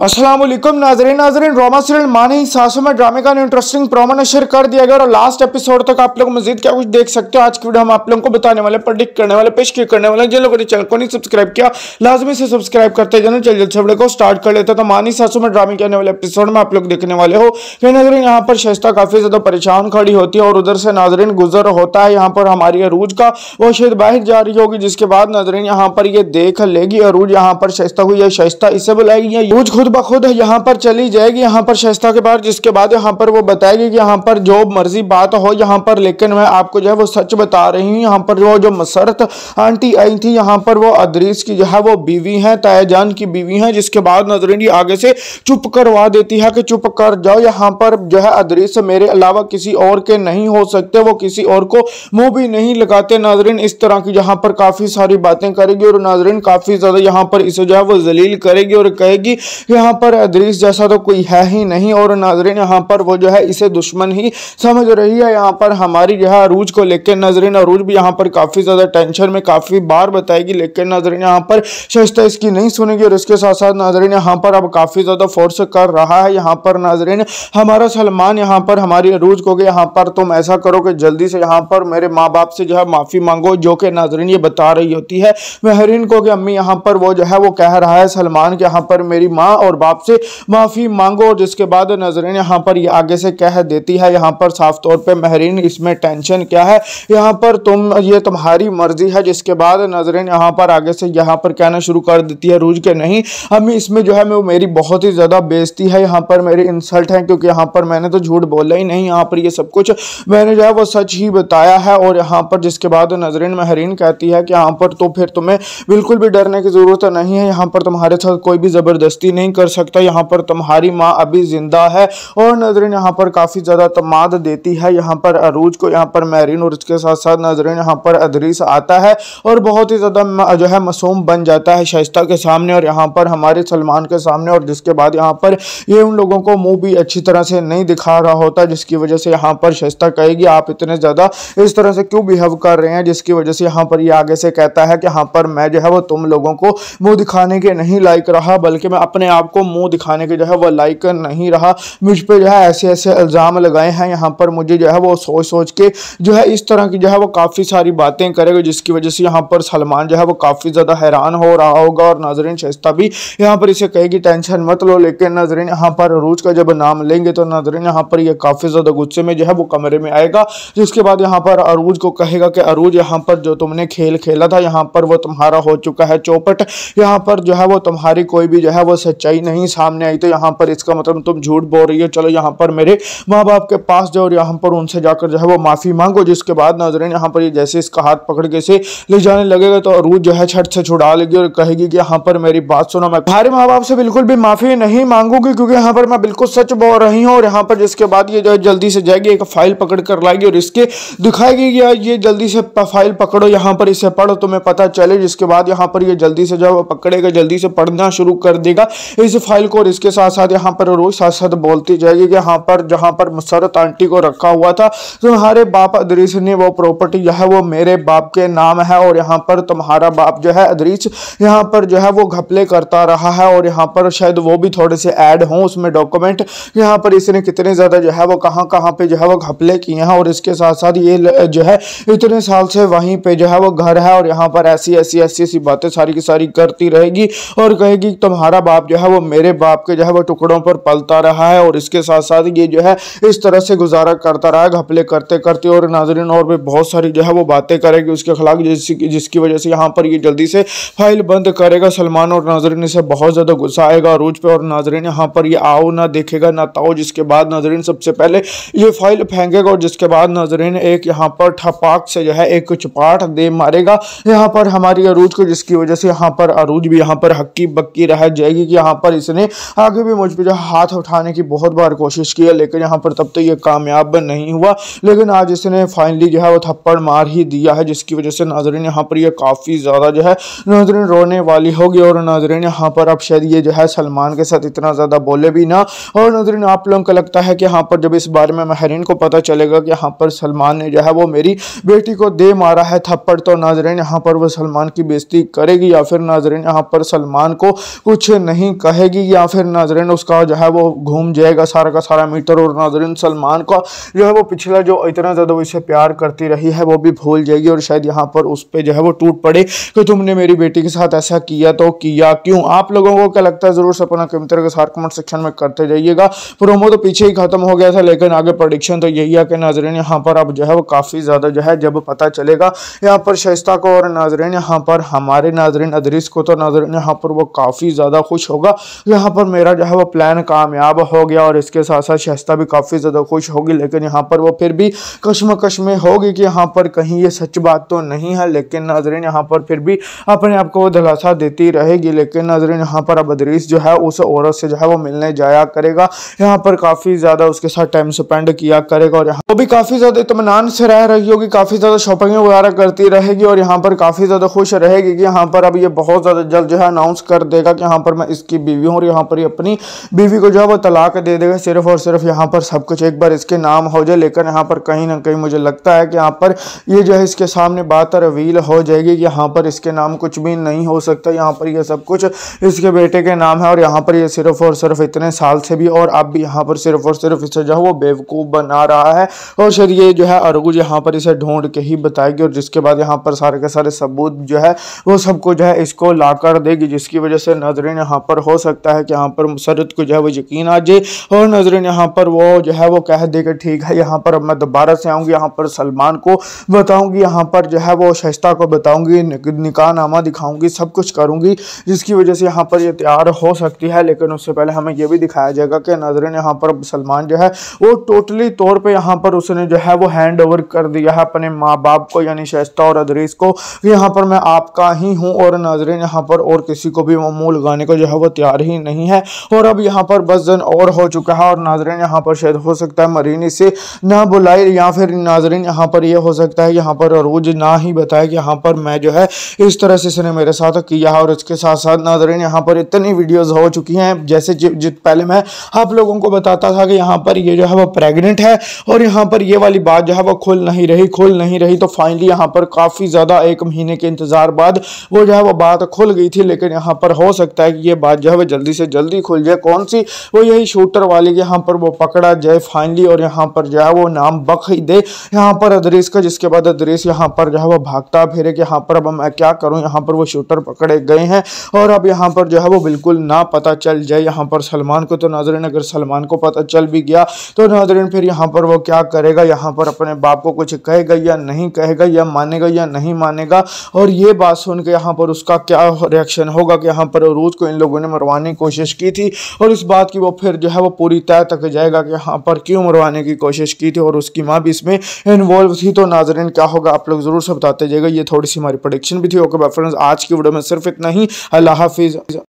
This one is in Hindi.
असलम नाजरीन नाजरीन रोमा सीरियल माने ही सासों में ड्रामे का इंटरेस्टिंग प्रोमो ने शेयर कर दिया गया और लास्ट एपिसोड तक आप लोग मजीद क्या कुछ देख सकते हो आज की वीडियो हम आप लोगों को बताने वाले प्रडिक्ट करने वाले पेश करने वाले जिन लोगों ने चैनल को नहीं सब्सक्राइब किया लाजमी से सब्सक्राइब करते जाना चल जल्द से वीडियो को स्टार्ट कर लेते तो मानी सासों में ड्रामे के आने वाले एपिसोड में आप लोग देखने वाले हो फिर नाजरीन यहाँ पर शेस्ता काफ़ी ज़्यादा परेशान खड़ी होती है और उधर से नाजरीन गुजर होता है यहाँ पर हमारी अरूज का वो शेद बाहर जा रही होगी जिसके बाद नाजरीन यहाँ पर ये देख लेगी अरूज यहाँ पर शस्ता हुई है शेस्ता इसे बुलाएगी यूज खुद ब खुद यहाँ पर चली जाएगी यहाँ पर शस्ता के बाद जिसके बाद यहाँ पर वो बताएगी कि यहाँ पर जो मर्जी बात हो यहाँ पर लेकिन मैं आपको जो है वो सच बता रही हूँ यहाँ पर वो जो मसरत आंटी आई थी यहाँ पर वो अदरीस की जो है वो बीवी हैं तयजान की बीवी हैं जिसके बाद नजरिन जी आगे से चुप करवा देती है कि चुप कर जाओ यहाँ पर जो है अदरीस मेरे अलावा किसी और के नहीं हो सकते वो किसी और को मुँह भी नहीं लगाते नाजरीन इस तरह की यहाँ पर काफ़ी सारी बातें करेगी और नाजरीन काफ़ी ज़्यादा यहाँ पर इसे जो है वो जलील करेगी और कहेगी यहाँ पर अदरीस जैसा तो कोई है ही नहीं और नाजरीन यहाँ पर वो जो है इसे दुश्मन ही समझ रही है यहाँ पर हमारी जो है अरूज को लेकर नाजरीन अरूज भी यहाँ पर काफ़ी ज़्यादा टेंशन में काफ़ी बार बताएगी लेकिन नाजरीन यहाँ पर शस्ता इसकी नहीं सुनेगी और इसके साथ साथ नाजरीन यहाँ पर अब काफ़ी ज़्यादा फोर्स कर रहा है यहाँ पर नाजरीन हमारा सलमान यहाँ पर हमारी अरूज को कि यहाँ पर तुम ऐसा करो कि जल्दी से यहाँ पर मेरे माँ बाप से जो है माफ़ी मांगो जो कि नाजरीन ये बता रही होती है महरीन को कि अम्मी यहाँ पर वो जो है वो कह रहा है सलमान के यहाँ पर मेरी माँ और बाप से माफ़ी मांगो और जिसके बाद नजरें यहाँ पर ये आगे से कह देती है यहाँ पर साफ तौर पर महरीन इसमें टेंशन क्या है यहाँ पर तुम ये तुम्हारी मर्जी है जिसके बाद नजर यहाँ पर आगे से यहाँ पर कहना शुरू कर देती है रूज के नहीं अम्मी इसमें जो है मैं मेरी बहुत ही ज़्यादा बेजती है यहाँ पर मेरी इंसल्ट है क्योंकि यहाँ पर मैंने तो झूठ बोला ही नहीं यहाँ पर ये सब कुछ मैंने जो है वो सच ही बताया है और यहाँ पर जिसके बाद नजरें महरीन कहती है कि यहाँ पर तो फिर तुम्हें बिल्कुल भी डरने की ज़रूरत नहीं है यहाँ पर तुम्हारे साथ कोई भी ज़बरदस्ती नहीं नहीं कर सकता यहाँ पर तुम्हारी माँ अभी जिंदा है और नाजरीन यहाँ पर काफ़ी ज़्यादा तमाद देती है यहाँ पर अरूज को यहाँ पर मैरिन और उसके साथ साथ नाजरीन यहाँ पर अदरीस आता है और बहुत ही ज़्यादा जो है मासूम बन जाता है शाइस्ता के सामने और यहाँ पर हमारे सलमान के सामने और जिसके बाद यहाँ पर ये उन लोगों को मुंह भी अच्छी तरह से नहीं दिखा रहा होता जिसकी वजह से यहाँ पर शाइस्ता कहेगी आप इतने ज़्यादा इस तरह से क्यों बिहेव कर रहे हैं जिसकी वजह से यहाँ पर ये आगे से कहता है कि यहाँ पर मैं जो है वो तुम लोगों को मुंह दिखाने के नहीं लायक रहा बल्कि मैं अपने आप आपको मुंह दिखाने के जो है वो लाइक नहीं रहा मुझ पर जो है ऐसे ऐसे इल्ज़ाम लगाए हैं यहाँ पर मुझे जो है वो सोच सोच के जो है इस तरह की जो है वो काफ़ी सारी बातें करेगा जिसकी वजह से यहाँ पर सलमान जो है वो काफ़ी ज़्यादा हैरान हो रहा होगा और नाजरीन शस्ता भी यहाँ पर इसे कहेगी टेंशन मत लो लेकिन नाजरीन यहाँ पर रूज का जब नाम लेंगे तो नाजरीन यहाँ पर यह काफ़ी ज़्यादा गुस्से में जो है वो कमरे में आएगा जिसके बाद यहाँ पर अरूज को कहेगा कि अरूज यहाँ पर जो तुमने खेल खेला था यहाँ पर वो तुम्हारा हो चुका है चौपट यहाँ पर जो है वो तुम्हारी कोई भी जो है वो सच्चाई सच्चाई नहीं सामने आई तो यहाँ पर इसका मतलब तुम झूठ बोल रही हो चलो यहाँ पर मेरे माँ बाप के पास जाओ और यहाँ पर उनसे जाकर जो है वो माफ़ी मांगो जिसके बाद नजरें यहाँ पर ये जैसे इसका हाथ पकड़ के से ले जाने लगेगा तो अरूज जो है छठ से छुड़ा लेगी और कहेगी कि यहाँ पर मेरी बात सुनो मैं तुम्हारे माँ बाप से बिल्कुल भी माफ़ी नहीं मांगूंगी क्योंकि यहाँ पर मैं बिल्कुल सच बोल रही हूँ और यहाँ पर जिसके बाद ये जो है जल्दी से जाएगी एक फाइल पकड़ कर लाएगी और इसके दिखाएगी कि यार ये जल्दी से फाइल पकड़ो यहाँ पर इसे पढ़ो तुम्हें पता चले जिसके बाद यहाँ पर ये जल्दी से जो पकड़ेगा जल्दी से पढ़ना शुरू कर देगा इस फाइल को और इसके साथ साथ यहाँ पर रोज साथ साथ बोलती जाएगी कि यहाँ पर जहाँ पर मुसरत आंटी को रखा हुआ था तुम्हारे बाप अदरीस ने वो प्रॉपर्टी जो है वो मेरे बाप के नाम है और यहाँ पर तुम्हारा बाप जो है अदरीस यहाँ पर जो है वो घपले करता रहा है और यहाँ पर शायद वो भी थोड़े से ऐड हों उसमें डॉक्यूमेंट यहाँ पर इसने कितने ज़्यादा जो है वो कहाँ कहाँ पर जो है वो घपले किए हैं और इसके साथ साथ ये जो है इतने साल से वहीं पर जो है वो घर है और यहाँ पर ऐसी ऐसी ऐसी ऐसी बातें सारी की सारी करती रहेगी और कहेगी तुम्हारा बाप जो है है वो मेरे बाप के जो है वो टुकड़ों पर पलता रहा है और इसके साथ साथ ये जो है इस तरह से गुजारा करता रहा घपले करते करते और नाजरीन और भी बहुत सारी जो है वो बातें करेगी उसके खिलाफ जिसकी जिसकी वजह से यहाँ पर ये जल्दी से फाइल बंद करेगा सलमान और नाजरीन इसे बहुत ज़्यादा गुस्सा आएगा अरूज पर और नाजरीन यहाँ पर ये आओ ना देखेगा ना ताओ जिसके बाद नाजरीन सबसे पहले ये फाइल फेंकेगा और जिसके बाद नाजरीन एक यहाँ पर ठपाक से जो है एक चुपाट दे मारेगा यहाँ पर हमारी अरूज को जिसकी वजह से यहाँ पर अरूज भी यहाँ पर हक्की बक्की रह जाएगी कि यहाँ यहाँ पर इसने आगे भी मुझ पर जो हाथ उठाने की बहुत बार कोशिश की है लेकिन यहाँ पर तब तक तो ये कामयाब नहीं हुआ लेकिन आज इसने फाइनली जो है वो थप्पड़ मार ही दिया है जिसकी वजह से नाजरीन यहाँ पर ये काफ़ी ज़्यादा जो है नाजरीन रोने वाली होगी और नाजरीन यहाँ पर अब शायद ये जो है सलमान के साथ इतना ज़्यादा बोले भी ना और नाजरीन आप लोगों को लगता है कि यहाँ पर जब इस बारे में महरीन को पता चलेगा कि यहाँ पर सलमान ने जो है वो मेरी बेटी को दे मारा है थप्पड़ तो नाजरीन यहाँ पर वो सलमान की बेजती करेगी या फिर नाजरीन यहाँ पर सलमान को कुछ नहीं कहेगी या फिर नाजरन उसका जो है वो घूम जाएगा सारा का सारा मीटर और नाजरन सलमान का जो है वो पिछला जो इतना ज़्यादा वो इसे प्यार करती रही है वो भी भूल जाएगी और शायद यहाँ पर उस पर जो है वो टूट पड़े कि तुमने मेरी बेटी के साथ ऐसा किया तो किया क्यों आप लोगों को क्या लगता है ज़रूर सपना कमितर के साथ कमेंट सेक्शन में करते जाइएगा प्रोमो तो पीछे ही ख़त्म हो गया था लेकिन आगे प्रोडिक्शन तो यही है कि नाजरन यहाँ पर अब जो है वो काफ़ी ज़्यादा जो है जब पता चलेगा यहाँ पर शस्ता को और नाजरन यहाँ पर हमारे नाजरन अदरिस को तो नाजरन यहाँ पर वो काफ़ी ज़्यादा खुश होगा हुआ यहाँ पर मेरा जो है वो प्लान कामयाब हो गया और इसके साथ साथ शस्ता भी काफ़ी ज़्यादा खुश होगी लेकिन यहाँ पर वो फिर भी कश्मकश में होगी कि यहाँ पर कहीं ये सच बात तो नहीं है लेकिन नजरें यहाँ पर फिर भी अपने आप को वो दिलासा देती रहेगी लेकिन नजरें यहाँ पर अब अदरीस जो है उस औरत से जो है वो मिलने जाया करेगा यहाँ पर काफ़ी ज़्यादा उसके साथ टाइम स्पेंड किया करेगा और यहाँ वो भी काफ़ी ज़्यादा इतमान से रह रही होगी काफ़ी ज़्यादा शॉपिंग वगैरह करती रहेगी और यहाँ पर काफ़ी ज़्यादा खुश रहेगी कि यहाँ पर अब ये बहुत ज़्यादा जल्द जो है अनाउंस कर देगा कि यहाँ पर मैं इसकी की बीवी हो और यहाँ पर ही अपनी बीवी को जो है वो तलाक दे देगा सिर्फ और सिर्फ यहाँ पर सब कुछ एक बार इसके नाम हो जाए लेकिन यहाँ पर कहीं ना कहीं मुझे लगता है कि यहाँ पर ये जो है इसके सामने बात रवील हो जाएगी कि यहाँ पर इसके नाम कुछ भी नहीं हो सकता यहाँ पर यह सब कुछ इसके बेटे के नाम है और यहाँ पर यह सिर्फ और सिर्फ इतने साल से भी और अब भी यहाँ पर सिर्फ और सिर्फ इसे जो है वो बेवकूफ़ बना रहा है और शायद ये जो है अरगुज यहाँ पर इसे ढूंढ के ही बताएगी और जिसके बाद यहाँ पर सारे के सारे सबूत जो है वो सबको जो है इसको ला देगी जिसकी वजह से नजरें यहाँ पर हो हो सकता है कि यहाँ पर मुसरत को जो है वो यकीन आ जाए और नजरन यहाँ पर वो जो है वो कह दे कि ठीक है यहाँ पर अब मैं दोबारा से आऊँगी यहाँ पर सलमान को बताऊँगी यहाँ पर जो है वो शस्ता को बताऊँगी निकाह नामा दिखाऊँगी सब कुछ करूँगी जिसकी वजह से यहाँ पर यह तैयार हो सकती है लेकिन उससे पहले हमें यह भी दिखाया जाएगा कि नजरन यहाँ पर सलमान जो है वो टोटली तौर पर यहाँ पर उसने जो है वो हैंड ओवर कर दिया है अपने माँ बाप को यानी शस्ता और अदरीस को यहाँ पर मैं आपका ही हूँ और नाजरन यहाँ पर और किसी को भी मुँह लगाने को जो है वो तैयार ही नहीं है और अब यहाँ पर बस जन और हो चुका है और नाजरन यहाँ पर शायद हो सकता है मरीन इसे ना बुलाए या फिर नाजरन यहाँ पर यह हो सकता है यहाँ पर अरूज ना ही बताए कि यहाँ पर मैं जो है इस तरह से इसने मेरे साथ किया और इसके साथ साथ नाजरन यहाँ पर इतनी वीडियोज हो चुकी हैं जैसे जित पहले मैं आप लोगों को बताता था कि यहाँ पर ये जो है वो प्रेगनेंट है और यहाँ पर ये वाली बात जो है वो खुल नहीं रही खुल नहीं रही तो फाइनली यहाँ पर काफ़ी ज़्यादा एक महीने के इंतज़ार बाद वो जो है वो बात खुल गई थी लेकिन यहाँ पर हो सकता है कि ये बात जो है वह जल्दी से जल्दी खुल जाए कौन सी वो यही शूटर वाली यहाँ पर वो पकड़ा जाए फाइनली और यहाँ पर जो है वो नाम बख ही दे यहाँ पर अदरीस का जिसके बाद अदरीस यहाँ पर जो है वो भागता फिरे कि यहाँ पर अब मैं क्या करूँ यहाँ पर वो शूटर पकड़े गए हैं और अब यहाँ पर जो है वो बिल्कुल ना पता चल जाए यहाँ पर सलमान को तो नाजरन अगर सलमान को पता चल भी गया तो नाजरन फिर यहाँ पर वो क्या करेगा यहाँ पर अपने बाप को कुछ कहेगा या नहीं कहेगा या मानेगा या नहीं मानेगा और ये बात सुन के यहाँ पर उसका क्या रिएक्शन होगा कि यहाँ पर रूज को इन लोगों ने मरवाने की कोशिश की थी और इस बात की वो फिर जो है वो पूरी तय तक जाएगा कि यहाँ पर क्यों मरवाने की कोशिश की थी और उसकी माँ भी इसमें इन्वॉल्व थी तो नाजरन क्या होगा आप लोग ज़रूर से बताते जाएगा ये थोड़ी सी हमारी प्रोडिक्शन भी थी ओके फ्रेंड्स आज की वीडियो में सिर्फ इतना ही अल्लाह हाफिज़